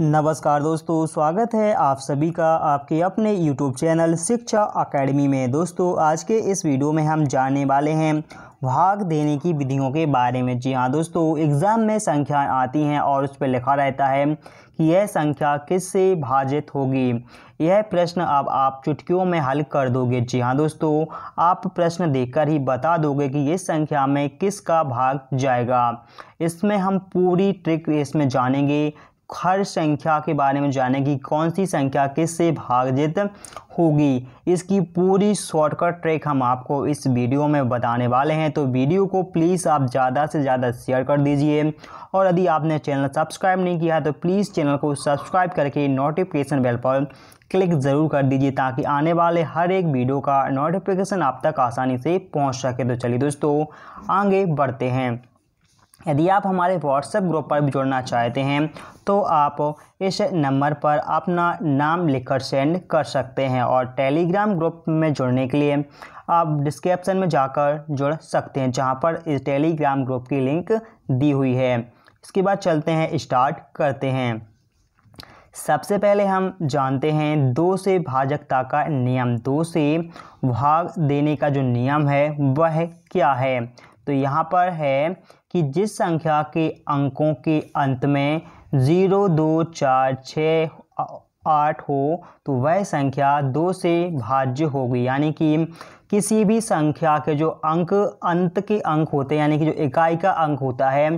नमस्कार दोस्तों स्वागत है आप सभी का आपके अपने YouTube चैनल शिक्षा अकेडमी में दोस्तों आज के इस वीडियो में हम जानने वाले हैं भाग देने की विधियों के बारे में जी हाँ दोस्तों एग्ज़ाम में संख्याएं आती हैं और उस पर लिखा रहता है कि यह संख्या किससे भाजित होगी यह प्रश्न अब आप चुटकियों में हल कर दोगे जी हाँ दोस्तों आप प्रश्न देखकर ही बता दोगे कि इस संख्या में किसका भाग जाएगा इसमें हम पूरी ट्रिक इसमें जानेंगे हर संख्या के बारे में जाने की कौन सी संख्या किससे भागजित होगी इसकी पूरी शॉर्टकट ट्रैक हम आपको इस वीडियो में बताने वाले हैं तो वीडियो को प्लीज़ आप ज़्यादा से ज़्यादा शेयर कर दीजिए और यदि आपने चैनल सब्सक्राइब नहीं किया है तो प्लीज़ चैनल को सब्सक्राइब करके नोटिफिकेशन बेल पर क्लिक ज़रूर कर दीजिए ताकि आने वाले हर एक वीडियो का नोटिफिकेशन आप तक आसानी से पहुँच सके तो चलिए दोस्तों आगे बढ़ते हैं यदि आप हमारे व्हाट्सएप ग्रुप पर भी जुड़ना चाहते हैं तो आप इस नंबर पर अपना नाम लिखकर सेंड कर सकते हैं और टेलीग्राम ग्रुप में जुड़ने के लिए आप डिस्क्रिप्शन में जाकर जुड़ सकते हैं जहां पर इस टेलीग्राम ग्रुप की लिंक दी हुई है इसके बाद चलते हैं स्टार्ट करते हैं सबसे पहले हम जानते हैं दो से भाजकता का नियम दो से भाग देने का जो नियम है वह क्या है तो यहाँ पर है कि जिस संख्या के अंकों के अंत में ज़ीरो दो चार छः आठ हो तो वह संख्या दो से भाज्य होगी यानी कि किसी भी संख्या के जो अंक अंत के अंक होते हैं यानी कि जो इकाई का अंक होता है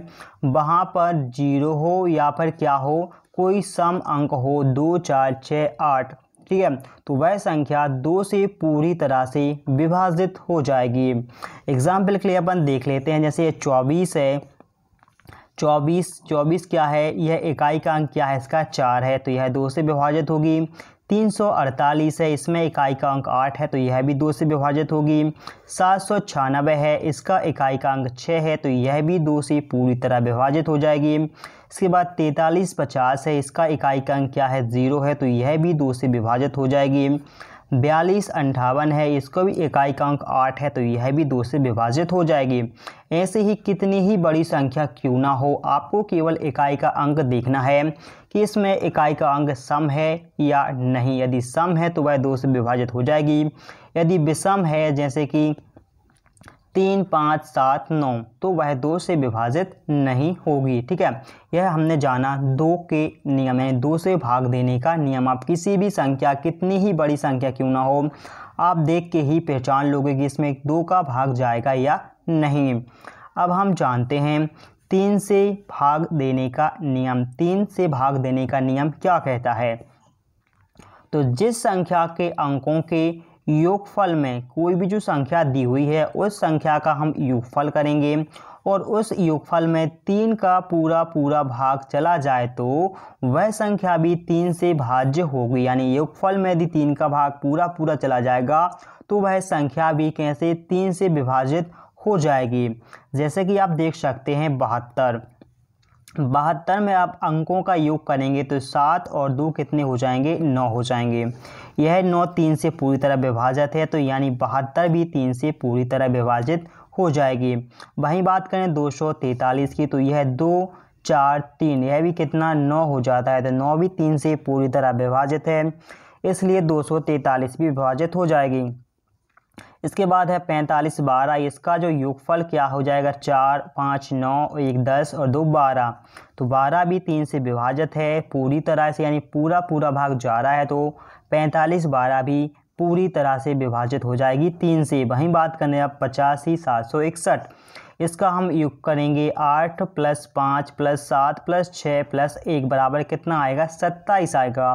वहाँ पर जीरो हो या फिर क्या हो कोई सम अंक हो दो चार छः आठ ठीक है तो वह संख्या दो से पूरी तरह से विभाजित हो जाएगी एग्जाम्पल के लिए अपन देख लेते हैं जैसे चौबीस है चौबीस चौबीस क्या है यह इकाई का अंक क्या है इसका चार है तो यह दो से विभाजित होगी 348 है इसमें इकाई का अंक आठ है तो यह भी दो से विभाजित होगी सात सौ छियानबे है इसका इकाई का अंक छः है तो यह भी दो से पूरी तरह विभाजित हो जाएगी इसके बाद तैतालीस पचास है इसका इकाई का अंक क्या है ज़ीरो है तो यह भी दो से विभाजित हो जाएगी बयालीस अंठावन है इसको भी इकाई का अंक आठ है तो यह भी दो से विभाजित हो जाएगी ऐसे ही कितनी ही बड़ी संख्या क्यों ना हो आपको केवल इकाई का अंक देखना है कि इसमें इकाई का अंग सम है या नहीं यदि सम है तो वह दो से विभाजित हो जाएगी यदि विषम है जैसे कि तीन पाँच सात नौ तो वह दो से विभाजित नहीं होगी ठीक है यह हमने जाना दो के नियम है दो से भाग देने का नियम आप किसी भी संख्या कितनी ही बड़ी संख्या क्यों ना हो आप देख के ही पहचान लोगे कि इसमें दो का भाग जाएगा या नहीं अब हम जानते हैं तीन से भाग देने का नियम तीन से भाग देने का नियम क्या कहता है तो जिस संख्या के अंकों के योगफल में कोई भी जो संख्या दी हुई है उस संख्या का हम योगफल करेंगे और उस योगफल में तीन का पूरा पूरा भाग चला जाए तो वह संख्या भी तीन से भाज्य होगी यानी योगफल में यदि तीन का भाग पूरा पूरा चला जाएगा तो वह संख्या भी कैसे तीन से विभाजित हो जाएगी जैसे कि आप देख सकते हैं बहत्तर बहत्तर में आप अंकों का योग करेंगे तो सात और दो कितने हो जाएंगे नौ हो जाएंगे यह नौ तीन से पूरी तरह विभाजित है तो यानी बहत्तर भी तीन से पूरी तरह विभाजित हो जाएगी वहीं बात करें दो सौ तैंतालीस की तो यह दो चार तीन यह भी कितना नौ हो जाता है तो नौ भी तीन से पूरी तरह विभाजित है इसलिए दो सौ तैंतालीस भी विभाजित हो जाएगी इसके बाद है पैंतालीस बारह इसका जो युगफल क्या हो जाएगा चार पाँच नौ एक दस और दो बारह तो बारह भी तीन से विभाजित है पूरी तरह से यानी पूरा पूरा भाग जा रहा है तो पैंतालीस बारह भी पूरी तरह से विभाजित हो जाएगी तीन से वहीं बात करने अब पचासी सात सौ इकसठ इसका हम योग करेंगे आठ प्लस पाँच प्लस सात प्लस छः प्लस एक बराबर कितना आएगा सत्ताईस आएगा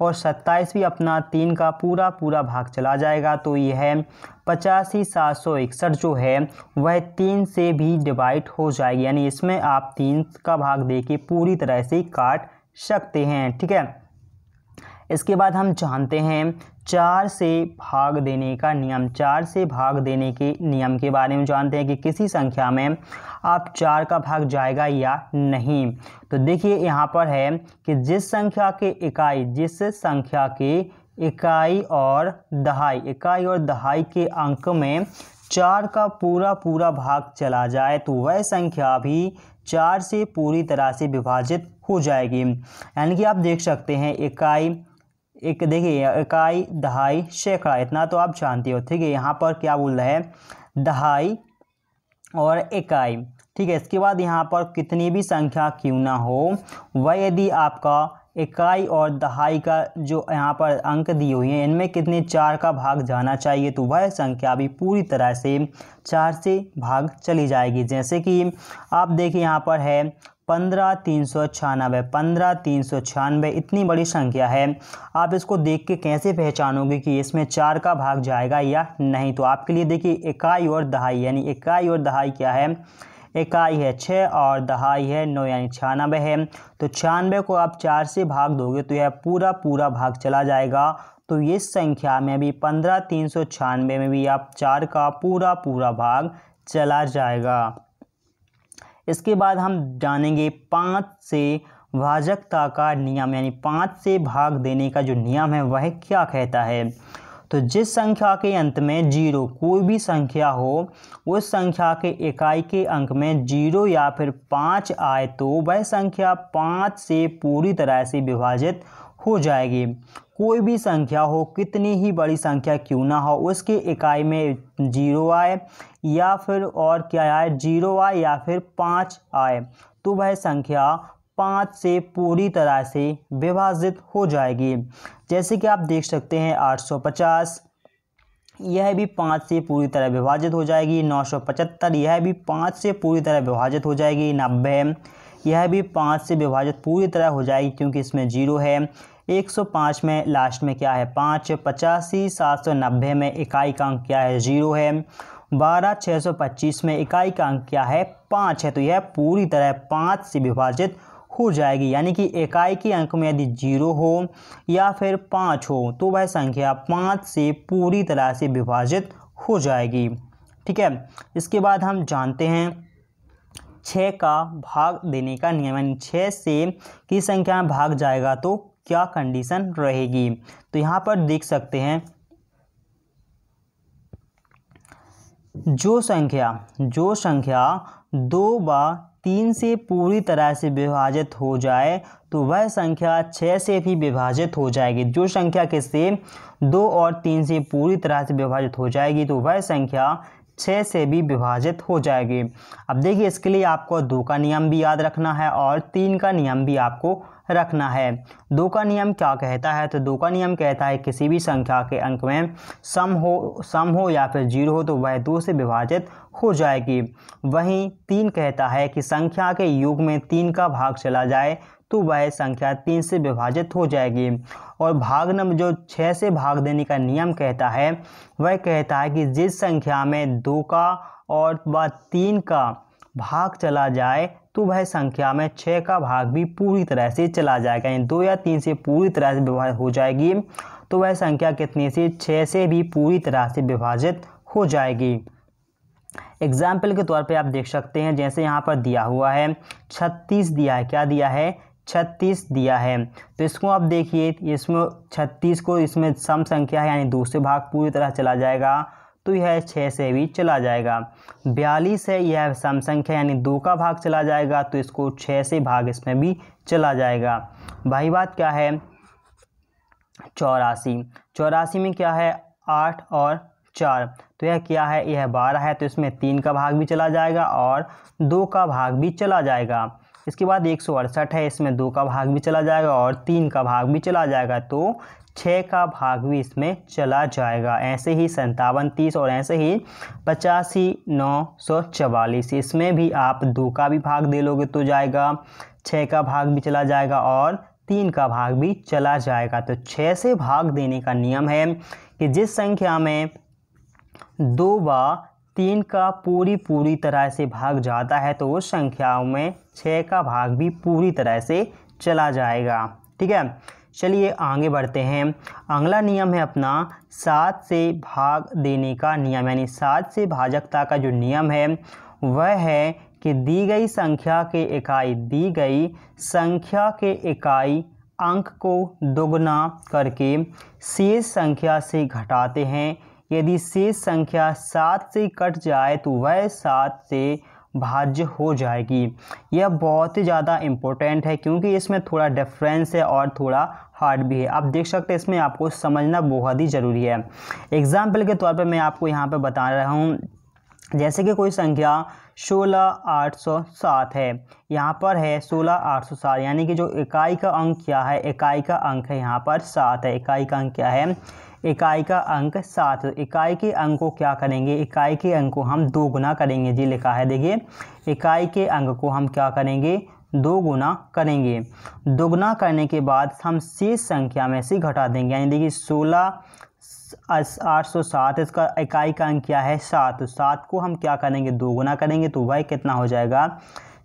और सत्ताईस भी अपना तीन का पूरा पूरा भाग चला जाएगा तो यह पचासी सात सौ इकसठ जो है वह तीन से भी डिवाइड हो जाएगी यानी इसमें आप तीन का भाग दे के पूरी तरह से काट सकते हैं ठीक है इसके बाद हम जानते हैं चार से भाग देने का नियम चार से भाग देने के नियम के बारे में जानते हैं कि किसी संख्या में आप चार का भाग जाएगा या नहीं तो देखिए यहाँ पर है कि जिस संख्या के इकाई जिस संख्या के इकाई और दहाई इकाई और दहाई के अंक में चार का पूरा पूरा भाग चला जाए तो वह संख्या भी चार से पूरी तरह से विभाजित हो जाएगी यानी कि आप देख सकते हैं इकाई एक देखिए इकाई दहाई सैकड़ा इतना तो आप जानते हो ठीक है यहाँ पर क्या बोल रहा है दहाई और इकाई ठीक है इसके बाद यहाँ पर कितनी भी संख्या क्यों ना हो वह यदि आपका इकाई और दहाई का जो यहाँ पर अंक दिए हुए हैं इनमें कितने चार का भाग जाना चाहिए तो वह संख्या भी पूरी तरह से चार से भाग चली जाएगी जैसे कि आप देखिए यहाँ पर है पंद्रह तीन सौ छियानवे पंद्रह तीन सौ छियानवे इतनी बड़ी संख्या है आप इसको देख के कैसे पहचानोगे कि इसमें चार का भाग जाएगा या नहीं तो आपके लिए देखिए इकाई और दहाई यानी इकाई और दहाई क्या है इकाई है छः और दहाई है नौ यानी छियानबे है तो छियानबे को आप चार से भाग दोगे तो यह पूरा पूरा भाग चला जाएगा तो इस संख्या में भी पंद्रह तीन सौ छियानबे में भी आप चार का पूरा पूरा भाग चला जाएगा इसके बाद हम जानेंगे पाँच से भाजकता का नियम यानी पाँच से भाग देने का जो नियम है वह क्या कहता है तो जिस संख्या के अंत में जीरो कोई भी संख्या हो उस संख्या के इकाई के अंक में जीरो या फिर पाँच आए तो वह संख्या पाँच से पूरी तरह से विभाजित हो जाएगी कोई भी संख्या हो कितनी ही बड़ी संख्या क्यों ना हो उसकी इकाई में जीरो आए या फिर और क्या आए जीरो आए या फिर पाँच आए तो वह संख्या पाँच से पूरी तरह से विभाजित हो जाएगी जैसे कि आप देख सकते हैं आठ सौ पचास यह भी पाँच से पूरी तरह विभाजित हो जाएगी नौ सौ पचहत्तर यह भी पाँच से पूरी तरह विभाजित हो जाएगी नब्बे यह भी पाँच से विभाजित पूरी तरह हो जाएगी क्योंकि इसमें जीरो है 105 में लास्ट में क्या है पाँच पचासी सात सौ नब्बे में इकाई का अंक क्या है ज़ीरो है बारह छः सौ पच्चीस में इकाई का अंक क्या है पाँच है तो यह पूरी तरह पाँच से विभाजित हो जाएगी यानी कि इकाई के अंक में यदि जीरो हो या फिर पाँच हो तो वह संख्या पाँच से पूरी तरह से विभाजित हो जाएगी ठीक है इसके बाद हम जानते हैं छः का भाग देने का नियम यानी छः से किस संख्या में भाग जाएगा तो क्या कंडीशन रहेगी तो यहाँ पर देख सकते हैं जो संख्या जो संख्या दो व तीन से पूरी तरह से विभाजित हो जाए तो वह संख्या छः से भी विभाजित हो जाएगी जो संख्या किससे दो और तीन से पूरी तरह से विभाजित हो जाएगी तो वह संख्या छः से भी विभाजित हो जाएगी अब देखिए इसके लिए आपको दो का नियम भी याद रखना है और तीन का नियम भी आपको रखना है दो का नियम क्या कहता है तो दो का नियम कहता है किसी भी संख्या के अंक में सम हो सम हो या फिर जीरो हो तो वह दो से विभाजित हो जाएगी वहीं तीन कहता है कि संख्या के युग में तीन का भाग चला जाए तो वह संख्या तीन से विभाजित हो जाएगी और भाग नंबर जो छः से भाग देने का नियम कहता है वह कहता है कि जिस संख्या में दो का और व तीन का भाग चला जाए तो वह संख्या में छः का भाग भी पूरी तरह से चला जाएगा यानी दो या तीन से पूरी तरह से विभाजित हो जाएगी तो वह संख्या कितनी से छः से भी पूरी तरह से विभाजित हो जाएगी एग्जाम्पल के तौर पे आप देख सकते हैं जैसे यहाँ पर दिया हुआ है छत्तीस दिया है क्या दिया है छत्तीस दिया है तो इसको आप देखिए इसमें छत्तीस को इसमें सम संख्या है यानी दूसरे भाग पूरी तरह चला जाएगा तो यह छः से भी चला जाएगा बयालीस है यह सम संख्या यानी दो का भाग चला जाएगा तो इसको छः से भाग इसमें भी चला जाएगा भाई बात क्या है चौरासी चौरासी में क्या है आठ और चार तो यह क्या है यह बारह है तो इसमें तीन का भाग भी चला जाएगा और दो का भाग भी चला जाएगा इसके बाद एक है इसमें दो का भाग भी चला जाएगा और तीन का भाग भी चला जाएगा तो छः का भाग भी इसमें चला जाएगा ऐसे ही संतावन तीस और ऐसे ही पचासी नौ सौ चवालीस इसमें भी आप दो का भी भाग दे लोगे तो जाएगा छः का भाग भी चला जाएगा और तीन का भाग भी चला जाएगा तो छः से भाग देने का नियम है कि जिस संख्या में दो व तीन का पूरी पूरी तरह से भाग जाता है तो उस संख्याओं में छः का भाग भी पूरी तरह से चला जाएगा ठीक है चलिए आगे बढ़ते हैं अगला नियम है अपना सात से भाग देने का नियम यानी सात से भाजकता का जो नियम है वह है कि दी गई संख्या के इकाई दी गई संख्या के इकाई अंक को दोगुना करके शेष संख्या से घटाते हैं यदि शेष संख्या सात से कट जाए तो वह सात से भाज्य हो जाएगी यह बहुत ही ज़्यादा इम्पोर्टेंट है क्योंकि इसमें थोड़ा डिफरेंस है और थोड़ा हार्ड भी है आप देख सकते हैं इसमें आपको समझना बहुत ही ज़रूरी है एग्ज़ाम्पल के तौर पर मैं आपको यहाँ पर बता रहा हूँ जैसे कि कोई संख्या सोलह आठ सौ सात है यहाँ पर है सोलह आठ सौ सात यानी कि जो इकाई का अंक क्या है इकाई का अंक है यहाँ पर सात है इकाई का अंक क्या है इकाई का अंक सात इकाई के अंक को क्या करेंगे इकाई के अंक को हम दो गुना करेंगे जी लिखा है देखिए इकाई के अंक को हम क्या करेंगे दो गुना करेंगे दोगुना करने के बाद हम शेष संख्या में से घटा देंगे यानी देखिए सोलह आठ सौ सात इसका इकाई का अंक क्या है सात सात को हम क्या करेंगे दो गुना करेंगे तो वह कितना हो जाएगा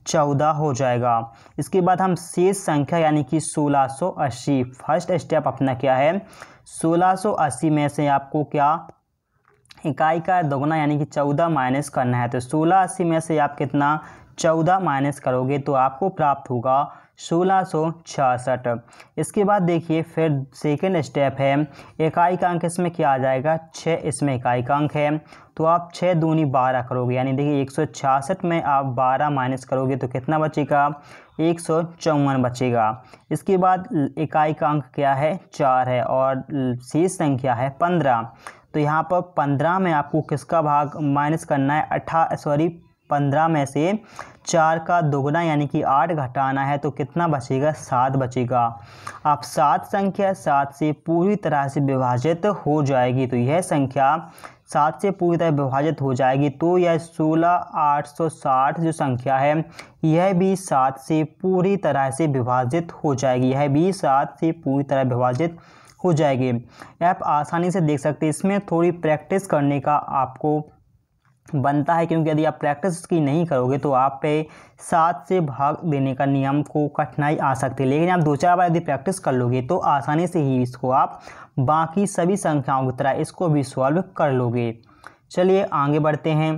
चौदह हो जाएगा इसके बाद हम शेष संख्या यानी कि सोलह सौ अस्सी फर्स्ट स्टेप अपना क्या है 1680 में से आपको क्या इकाई का दोगुना यानी कि चौदह माइनस करना है तो सोलह अस्सी में से आप कितना चौदह माइनस करोगे तो आपको प्राप्त होगा सोलह सौ छियासठ इसके बाद देखिए फिर सेकेंड स्टेप है इकाई का अंक इसमें क्या आ जाएगा छः इसमें इकाई का अंक है तो आप छः दूनी बारह करोगे यानी देखिए एक सौ छियासठ में आप बारह माइनस करोगे तो कितना बचेगा एक सौ चौवन बचेगा इसके बाद इकाई का अंक क्या है चार है और शेष संख्या है पंद्रह तो यहाँ पर पंद्रह में आपको किसका भाग माइनस करना है अठा सॉरी पंद्रह में से चार का दोगुना यानी कि आठ घटाना है तो कितना बचेगा सात बचेगा अब सात संख्या सात से पूरी तरह से विभाजित हो जाएगी तो यह संख्या सात से पूरी तरह विभाजित हो जाएगी तो यह सोलह आठ सौ साठ जो संख्या है यह भी सात से पूरी तरह से विभाजित हो जाएगी यह भी सात से पूरी तरह विभाजित हो जाएगी आप आसानी से देख सकते हैं इसमें थोड़ी प्रैक्टिस करने का आपको बनता है क्योंकि यदि आप प्रैक्टिस उसकी नहीं करोगे तो आप पे सात से भाग देने का नियम को कठिनाई आ सकती है लेकिन आप दो चार बार यदि प्रैक्टिस कर लोगे तो आसानी से ही इसको आप बाकी सभी संख्याओं की तरह इसको भी सॉल्व कर लोगे चलिए आगे बढ़ते हैं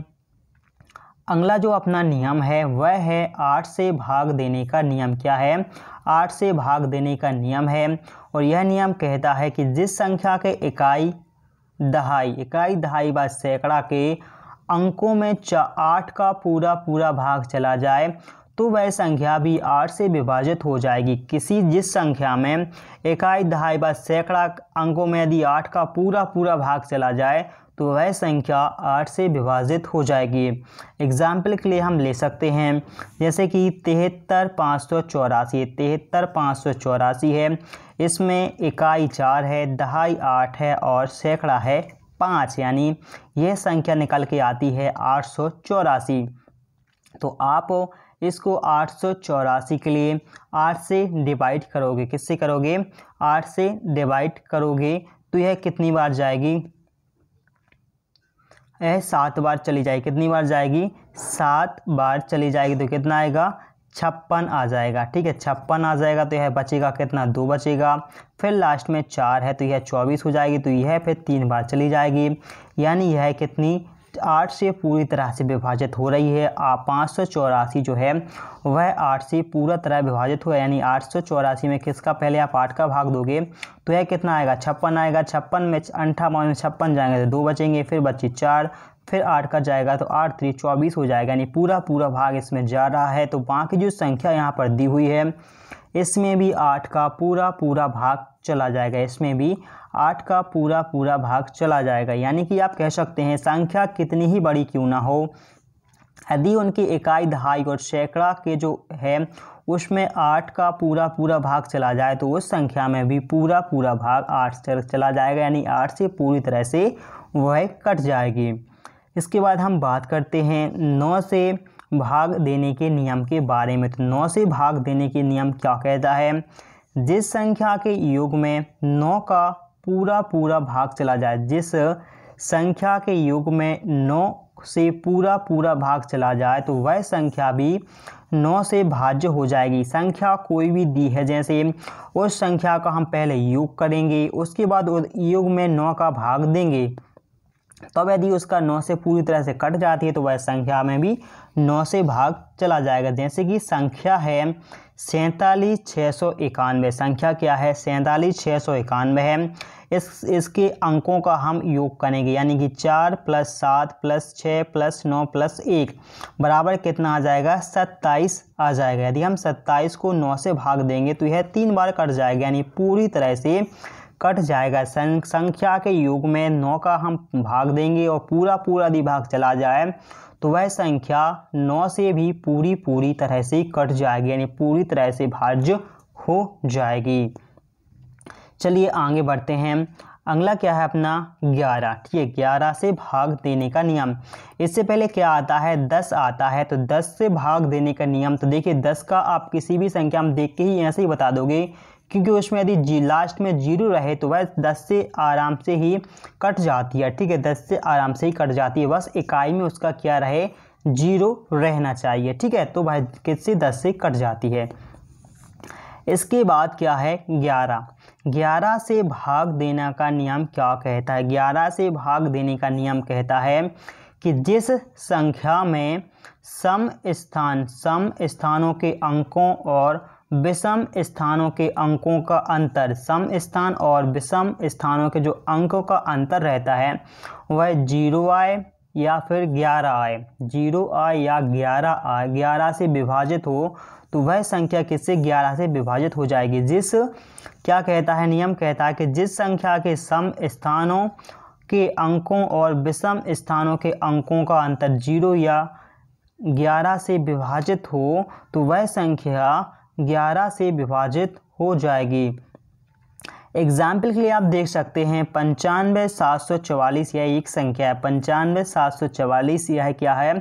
अगला जो अपना नियम है वह है आठ से भाग देने का नियम क्या है आठ से भाग देने का नियम है और यह नियम कहता है कि जिस संख्या के इकाई दहाई इकाई दहाई बाद सैकड़ा के अंकों में आठ का पूरा पूरा भाग चला जाए तो वह संख्या भी आठ से विभाजित हो जाएगी किसी जिस संख्या में इकाई दहाई व सैकड़ा अंकों में यदि आठ का पूरा पूरा भाग चला जाए तो वह संख्या आठ से विभाजित हो जाएगी एग्जाम्पल के लिए हम ले सकते हैं जैसे कि तिहत्तर पाँच सौ चौरासी तिहत्तर पाँच सौ चौरासी है इसमें इकाई चार है दहाई आठ है और सैकड़ा है पाँच यानी यह संख्या निकल के आती है आठ सौ चौरासी तो आप इसको आठ सौ चौरासी के लिए आठ से डिवाइड करोगे किससे करोगे आठ से डिवाइड करोगे तो यह कितनी बार जाएगी यह सात बार चली जाएगी कितनी बार जाएगी सात बार चली जाएगी तो कितना आएगा छप्पन आ जाएगा ठीक है छप्पन आ जाएगा तो यह बचेगा कितना दो बचेगा फिर लास्ट में चार है तो यह चौबीस हो जाएगी तो यह फिर तीन बार चली जाएगी यानी यह कितनी आठ से पूरी तरह से विभाजित हो रही है पाँच सौ चौरासी जो है वह आठ से पूरा तरह विभाजित हुआ यानी आठ सौ चौरासी में किसका पहले आप आठ का भाग दोगे तो यह कितना आएगा छप्पन आएगा छप्पन में अंठावन में छप्पन जाएंगे तो दो बचेंगे फिर बच्चे चार फिर आठ का जाएगा तो आठ थ्री चौबीस हो जाएगा यानी पूरा पूरा भाग इसमें जा रहा है तो बाकी जो संख्या यहाँ पर दी हुई है इसमें भी आठ का पूरा पूरा भाग चला जाएगा इसमें भी आठ का पूरा पूरा भाग चला जाएगा यानी कि आप कह सकते हैं संख्या कितनी ही बड़ी क्यों ना हो यदि उनकी इकाई दहाई और सैकड़ा के जो है उसमें आठ का पूरा पूरा भाग चला जाए तो उस संख्या में भी पूरा पूरा भाग आठ चला जाएगा यानी आठ से पूरी तरह से वह कट जाएगी इसके बाद हम बात करते हैं नौ से भाग देने के नियम के बारे में तो नौ से भाग देने के नियम क्या कहता है जिस संख्या के योग में नौ का पूरा पूरा भाग चला जाए जिस संख्या के योग में नौ से पूरा पूरा भाग चला जाए तो वह संख्या भी नौ से भाज्य हो जाएगी संख्या कोई भी दी है जैसे उस संख्या का हम पहले योग करेंगे उसके बाद योग में नौ का भाग देंगे तब यदि उसका नौ से पूरी तरह से कट जाती है तो वह संख्या में भी नौ से भाग चला जाएगा जैसे कि संख्या है सैंतालीस छः सौ इक्यानवे संख्या क्या है सैंतालीस छः सौ इक्यानवे है इस इसके अंकों का हम योग करेंगे यानी कि चार प्लस सात प्लस छः प्लस नौ प्लस एक बराबर कितना आ जाएगा सत्ताईस आ जाएगा यदि हम सत्ताईस को नौ से भाग देंगे तो यह तीन बार कट जाएगा यानी पूरी तरह से कट जाएगा संख्या के युग में नौ का हम भाग देंगे और पूरा पूरा यदि भाग चला जाए तो वह संख्या नौ से भी पूरी पूरी तरह से कट जाएगी यानी पूरी तरह से भाज्य हो जाएगी चलिए आगे बढ़ते हैं अगला क्या है अपना ग्यारह ठीक है ग्यारह से भाग देने का नियम इससे पहले क्या आता है दस आता है तो दस से भाग देने का नियम तो देखिए दस का आप किसी भी संख्या में देख के ही ऐसे ही बता दोगे क्योंकि उसमें यदि जी लास्ट में जीरो रहे तो वह दस से आराम से ही कट जाती है ठीक है दस से आराम से ही कट जाती है बस इकाई में उसका क्या रहे जीरो रहना चाहिए ठीक है तो वह किससे दस से कट जाती है इसके बाद क्या है ग्यारह ग्यारह से भाग देना का नियम क्या कहता है ग्यारह से भाग देने का नियम कहता है कि जिस संख्या में सम स्थान सम स्थानों के अंकों और विषम स्थानों के अंकों का अंतर सम स्थान और विषम स्थानों के जो अंकों का अंतर रहता है वह जीरो आए या फिर ग्यारह आए जीरो आए या ग्यारह आए ग्यारह से विभाजित हो तो वह संख्या किससे ग्यारह से विभाजित हो जाएगी जिस क्या कहता है नियम कहता है कि जिस संख्या के सम स्थानों के अंकों और विषम स्थानों के अंकों का अंतर जीरो या ग्यारह से विभाजित हो तो वह संख्या ग्यारह से विभाजित हो जाएगी एग्जाम्पल के लिए आप देख सकते हैं पंचानवे सात सौ चवालीस यह एक संख्या है पंचानवे सात सौ चवालीस यह क्या है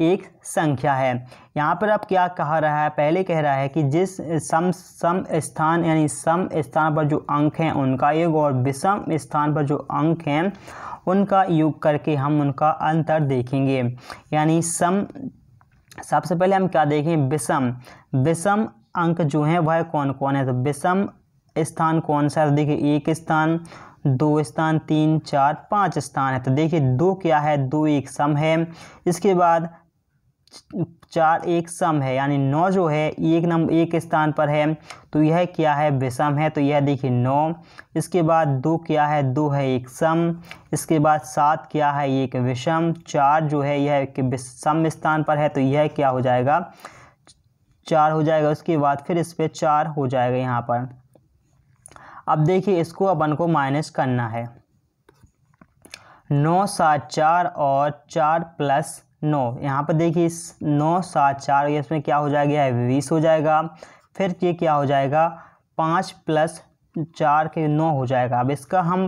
एक संख्या है यहाँ पर आप क्या कह रहा है पहले कह रहा है कि जिस सम सम स्थान यानी सम स्थान पर जो अंक हैं उनका योग और विषम स्थान पर जो अंक हैं उनका योग करके हम उनका अंतर देखेंगे यानी सम सबसे पहले हम क्या देखें विषम विषम अंक जो हैं वह कौन कौन है तो विषम स्थान कौन सा है तो देखिए एक स्थान दो स्थान तीन चार पाँच स्थान है तो देखिए दो क्या है दो एक सम है इसके बाद चार एक सम है यानी नौ जो है एक नंबर एक स्थान पर है तो यह क्या है विषम है तो यह देखिए नौ इसके बाद दो क्या है दो है एक सम इसके बाद सात क्या है एक विषम चार जो है यह विषम स्थान पर है तो यह क्या हो जाएगा चार हो जाएगा उसके बाद फिर इस पर चार हो जाएगा यहाँ पर अब देखिए इसको अपन को माइनस करना है नौ सात चार और चार प्लस नौ यहाँ पर देखिए इस नौ सात चार इसमें क्या हो जाएगा बीस हो जाएगा फिर ये क्या हो जाएगा पाँच प्लस चार के नौ हो जाएगा अब इसका हम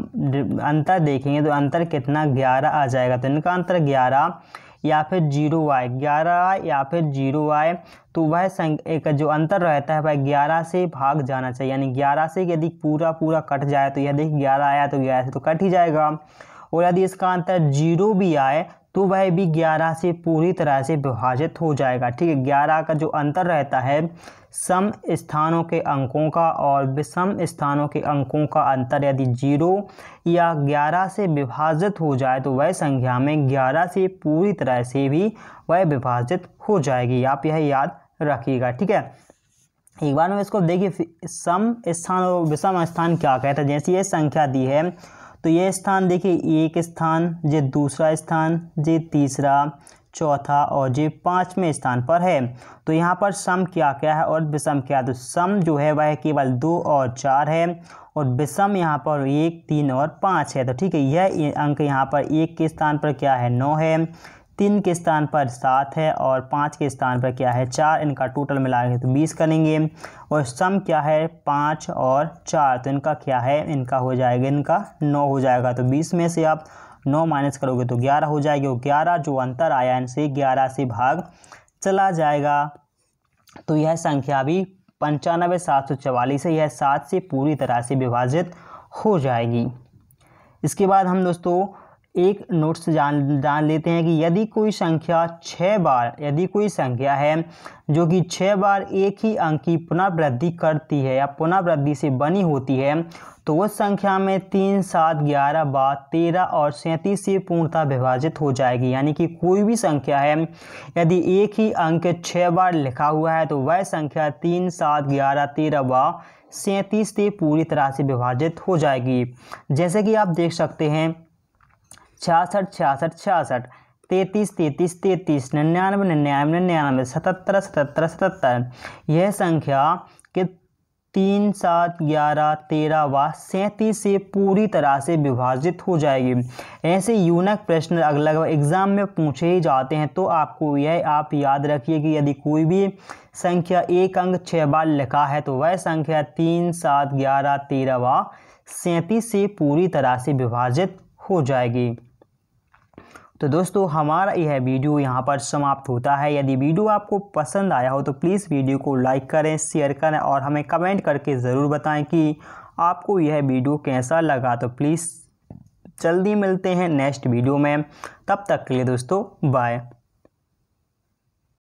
अंतर देखेंगे तो अंतर कितना ग्यारह आ जाएगा तो इनका अंतर ग्यारह या फिर जीरो आए ग्यारह आए या फिर जीरो आए तो वह एक जो अंतर रहता है वह ग्यारह से भाग जाना चाहिए यानी ग्यारह से यदि पूरा पूरा कट जाए तो यदि ग्यारह आया तो ग्यारह से तो कट ही जाएगा और यदि इसका अंतर जीरो भी आए तो वह भी ग्यारह से पूरी तरह से विभाजित हो जाएगा ठीक है ग्यारह का जो अंतर रहता है सम स्थानों के अंकों का और विषम स्थानों के अंकों का अंतर यदि जीरो या ग्यारह से विभाजित हो जाए तो वह संख्या में ग्यारह से पूरी तरह से भी वह विभाजित हो जाएगी आप यह याद रखिएगा ठीक है एक बार में इसको देखिए सम स्थान और विषम स्थान क्या कहता है जैसे यह संख्या दी है तो ये स्थान देखिए एक स्थान जे दूसरा स्थान जे तीसरा चौथा और जे पाँचवें स्थान पर है तो यहाँ पर सम क्या क्या है और विषम क्या है तो सम जो है वह केवल दो और चार है और विषम यहाँ पर एक तीन और पाँच है तो ठीक है यह अंक यहाँ पर एक के स्थान पर क्या है नौ है तीन के स्थान पर सात है और पाँच के स्थान पर क्या है चार इनका टोटल मिलाएंगे तो बीस करेंगे और सम क्या है पाँच और चार तो इनका क्या है इनका हो जाएगा इनका नौ हो जाएगा तो बीस में से आप नौ माइनस करोगे तो ग्यारह हो जाएगी और ग्यारह जो अंतर आया इनसे ग्यारह से भाग चला जाएगा तो यह संख्या भी पंचानवे सात सौ चवालीस है यह सात से पूरी तरह से विभाजित हो जाएगी इसके बाद हम दोस्तों एक नोट्स जान जान लेते हैं कि यदि कोई संख्या छः बार यदि कोई संख्या है जो कि छः बार एक ही अंक की पुनर्वृद्धि करती है या पुनर्वृद्धि से बनी होती है तो उस संख्या में तीन सात ग्यारह बार तेरह और सैंतीस से पूर्णतः विभाजित हो जाएगी यानी कि कोई भी संख्या है यदि एक ही अंक छः बार लिखा हुआ है तो वह संख्या तीन सात ग्यारह तेरह बारह सैंतीस से पूरी तरह से विभाजित हो जाएगी जैसे कि आप देख सकते हैं छियासठ छियासठ छियासठ तैतीस तैंतीस तैंतीस निन्यानवे निन्यानवे निन्यानवे सतहत्तर सतहत्तर सतहत्तर यह संख्या के तीन सात ग्यारह तेरह व सैंतीस से पूरी तरह से विभाजित हो जाएगी ऐसे यूनक प्रश्न अलग एग्ज़ाम में पूछे ही जाते हैं तो आपको यह आप याद रखिए कि यदि कोई भी संख्या एक अंक छः बार लिखा है तो वह संख्या तीन सात ग्यारह तेरह व सैंतीस से पूरी तरह से विभाजित हो जाएगी तो दोस्तों हमारा यह वीडियो यहाँ पर समाप्त होता है यदि वीडियो आपको पसंद आया हो तो प्लीज़ वीडियो को लाइक करें शेयर करें और हमें कमेंट करके ज़रूर बताएं कि आपको यह वीडियो कैसा लगा तो प्लीज़ जल्दी मिलते हैं नेक्स्ट वीडियो में तब तक के लिए दोस्तों बाय